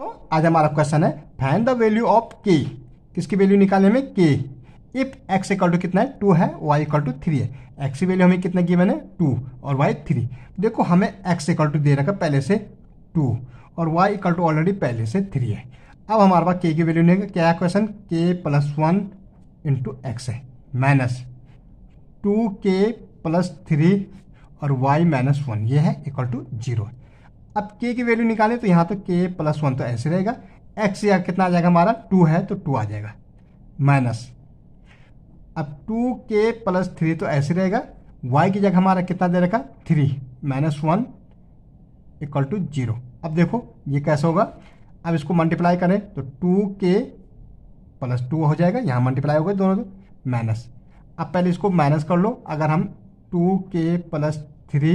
तो आज हमारा क्वेश्चन है फैन द वैल्यू ऑफ के किसकी वैल्यू निकालने में के इफ एक्स इक्वल टू कितना है टू है वाई इक्वल टू थ्री है एक्स की वैल्यू हमें कितना गिवन है टू और वाई थ्री देखो हमें एक्स इक्वल टू दे रखा पहले से टू और वाई इक्वल टू ऑलरेडी पहले से थ्री है अब हमारे पास के की वैल्यू नहीं क्या है question K plus one into X है minus two K plus three और वाई माइनस वन ये है इक्वल टू जीरो अब के की वैल्यू निकालें तो यहाँ तो के प्लस वन तो ऐसे रहेगा एक्स या कितना आ जाएगा हमारा टू है तो टू आ जाएगा माइनस अब टू के प्लस थ्री तो ऐसे रहेगा वाई की जगह हमारा कितना दे रखा three minus one equal to zero अब देखो ये कैसा होगा अब इसको मल्टीप्लाई करें तो टू के प्लस टू हो जाएगा यहाँ मल्टीप्लाई हो गए दोनों तो माइनस अब पहले इसको माइनस कर लो अगर हम टू के प्लस थ्री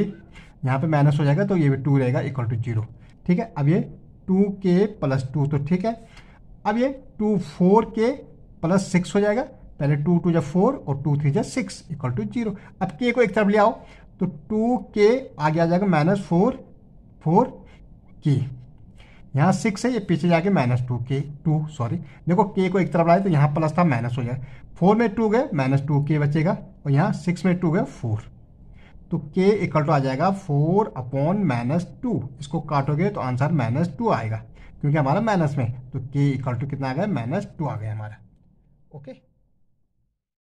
यहाँ पे माइनस हो जाएगा तो ये भी टू रहेगा इक्वल टू जीरो ठीक है अब ये टू के प्लस टू तो ठीक है अब ये two four K plus six हो जाएगा पहले टू टू जब फोर और टू थ्री जब सिक्स इक्वल टू जीरो अब के को एक तरफ ले आओ तो टू के आगे आ जाएगा माइनस फोर फोर के यहाँ सिक्स है ये पीछे जाके minus two K two sorry देखो के को एक तरफ लाए तो यहाँ प्लस था माइनस हो जाए फोर में टू गए माइनस टू के बचेगा और यहाँ सिक्स में टू गए फोर तो k इक्वल टू आ जाएगा फोर अपॉन माइनस टू इसको काटोगे तो आंसर माइनस टू आएगा क्योंकि हमारा माइनस में तो k इक्वल टू कितना आ गया माइनस टू आ गया हमारा ओके